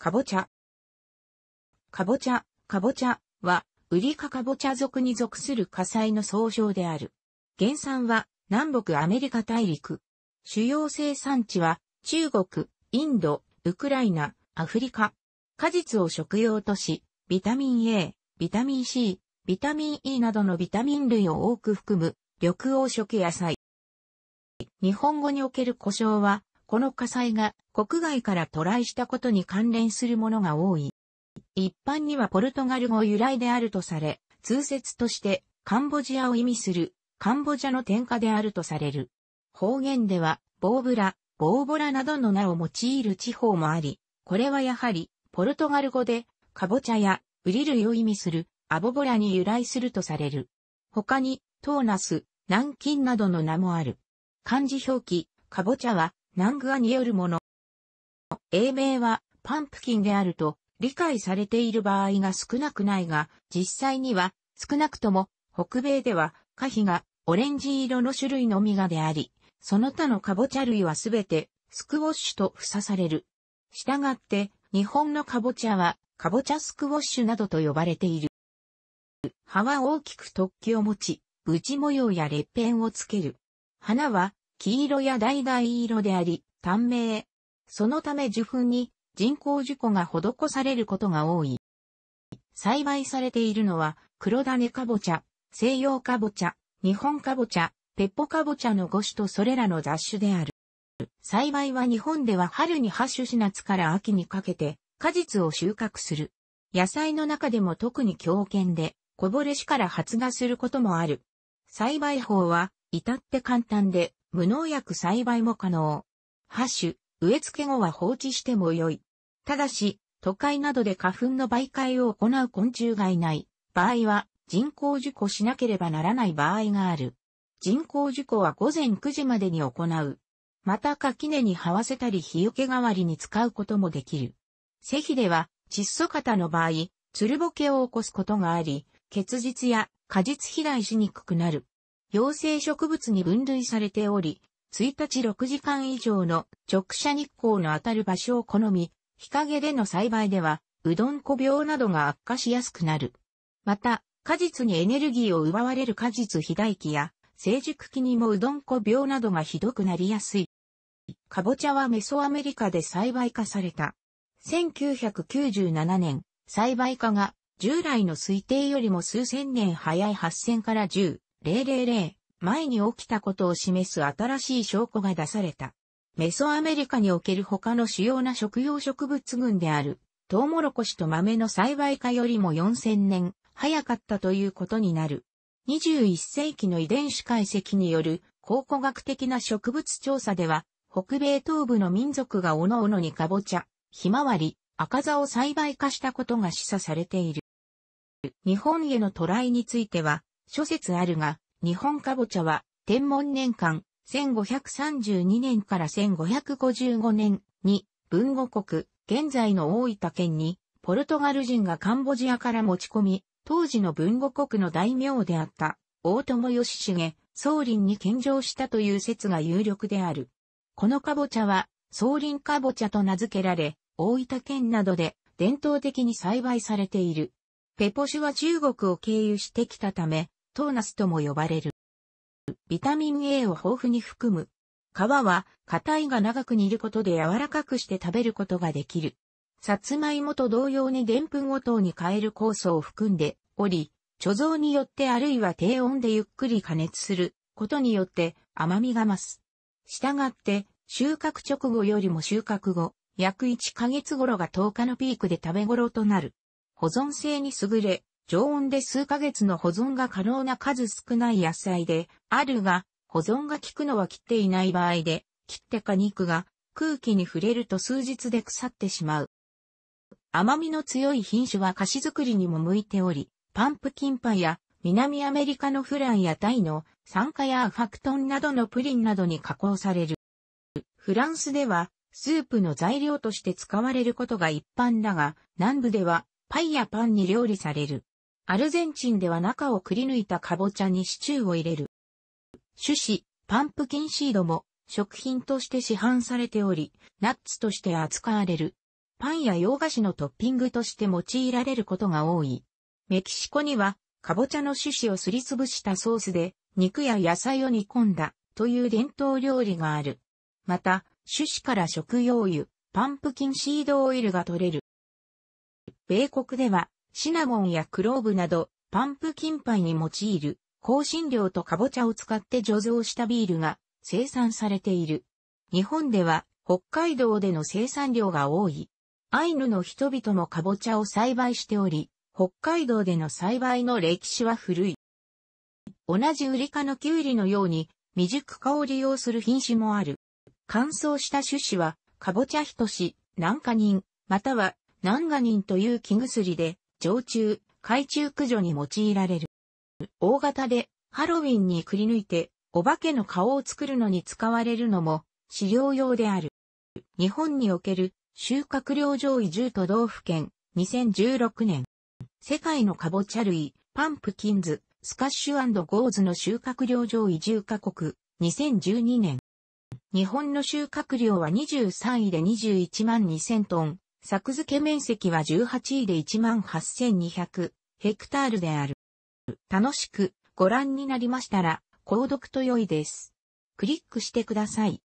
かぼちゃ。かぼちゃ、かぼちゃは、ウリカかぼちゃ族に属する火災の総称である。原産は、南北アメリカ大陸。主要生産地は、中国、インド、ウクライナ、アフリカ。果実を食用とし、ビタミン A、ビタミン C、ビタミン E などのビタミン類を多く含む、緑黄色野菜。日本語における故障は、この火災が国外から渡来したことに関連するものが多い。一般にはポルトガル語由来であるとされ、通説としてカンボジアを意味するカンボジアの天下であるとされる。方言では、ボーブラ、ボーボラなどの名を用いる地方もあり、これはやはり、ポルトガル語で、カボチャや、ウリ類を意味する、アボボラに由来するとされる。他に、トーナス、南京などの名もある。漢字表記、カボチャは、ングアによるもの。英名はパンプキンであると理解されている場合が少なくないが、実際には少なくとも北米では花皮がオレンジ色の種類のみがであり、その他のカボチャ類はすべてスクウォッシュと付さされる。したがって日本のカボチャはカボチャスクウォッシュなどと呼ばれている。葉は大きく突起を持ち、ブチ模様や裂片をつける。花は黄色や橙色であり、短命。そのため受粉に人工事故が施されることが多い。栽培されているのは、黒種かぼちゃ、西洋かぼちゃ、日本かぼちゃ、ペッポかぼちゃの5種とそれらの雑種である。栽培は日本では春に発種し夏から秋にかけて果実を収穫する。野菜の中でも特に強健で、こぼれしから発芽することもある。栽培法は、至って簡単で、無農薬栽培も可能。ハッシュ、植え付け後は放置しても良い。ただし、都会などで花粉の媒介を行う昆虫がいない場合は人工受講しなければならない場合がある。人工受講は午前9時までに行う。また垣根に這わせたり日よけ代わりに使うこともできる。施肥では窒素型の場合、つるぼけを起こすことがあり、結実や果実肥大しにくくなる。陽性植物に分類されており、1日6時間以上の直射日光の当たる場所を好み、日陰での栽培では、うどんこ病などが悪化しやすくなる。また、果実にエネルギーを奪われる果実肥大期や、成熟期にもうどんこ病などがひどくなりやすい。かぼちゃはメソアメリカで栽培化された。1997年、栽培化が従来の推定よりも数千年早い8000から10 0 0零。前に起きたことを示す新しい証拠が出された。メソアメリカにおける他の主要な食用植物群である、トウモロコシと豆の栽培化よりも4000年早かったということになる。21世紀の遺伝子解析による考古学的な植物調査では、北米東部の民族がおのおのにカボチャ、ひまわり、赤座を栽培化したことが示唆されている。日本への渡来については、諸説あるが、日本カボチャは、天文年間、1532年から1555年に、文語国、現在の大分県に、ポルトガル人がカンボジアから持ち込み、当時の文語国の大名であった、大友義重、宗林に献上したという説が有力である。このカボチャは、宗林カボチャと名付けられ、大分県などで伝統的に栽培されている。ペポシは中国を経由してきたため、トーナスとも呼ばれる。ビタミン A を豊富に含む。皮は、硬いが長く煮ることで柔らかくして食べることができる。さつまいもと同様にでんぷんを糖に変える酵素を含んでおり、貯蔵によってあるいは低温でゆっくり加熱することによって甘みが増す。したがって、収穫直後よりも収穫後、約1ヶ月頃が10日のピークで食べ頃となる。保存性に優れ、常温で数ヶ月の保存が可能な数少ない野菜であるが、保存が効くのは切っていない場合で、切ってか肉が空気に触れると数日で腐ってしまう。甘みの強い品種は菓子作りにも向いており、パンプキンパや南アメリカのフランやタイの酸化やアファクトンなどのプリンなどに加工される。フランスではスープの材料として使われることが一般だが、南部ではパイやパンに料理される。アルゼンチンでは中をくり抜いたカボチャにシチューを入れる。種子、パンプキンシードも食品として市販されており、ナッツとして扱われる。パンや洋菓子のトッピングとして用いられることが多い。メキシコには、カボチャの種子をすりつぶしたソースで、肉や野菜を煮込んだ、という伝統料理がある。また、種子から食用油、パンプキンシードオイルが取れる。米国では、シナモンやクローブなど、パンプキンパイに用いる、香辛料とカボチャを使って醸造したビールが生産されている。日本では北海道での生産量が多い。アイヌの人々もカボチャを栽培しており、北海道での栽培の歴史は古い。同じウリ科のキュウリのように未熟化を利用する品種もある。乾燥した種子は、カボチャヒトシ、ナンカニン、またはナンガニンという木薬で、常駐、海中駆除に用いられる。大型でハロウィンにくり抜いてお化けの顔を作るのに使われるのも飼料用である。日本における収穫量上位10都道府県2016年。世界のカボチャ類、パンプキンズ、スカッシュゴーズの収穫量上位10カ国2012年。日本の収穫量は23位で21万2000トン、作付け面積は18位で18,200ヘクタールである。楽しくご覧になりましたら、購読と良いです。クリックしてください。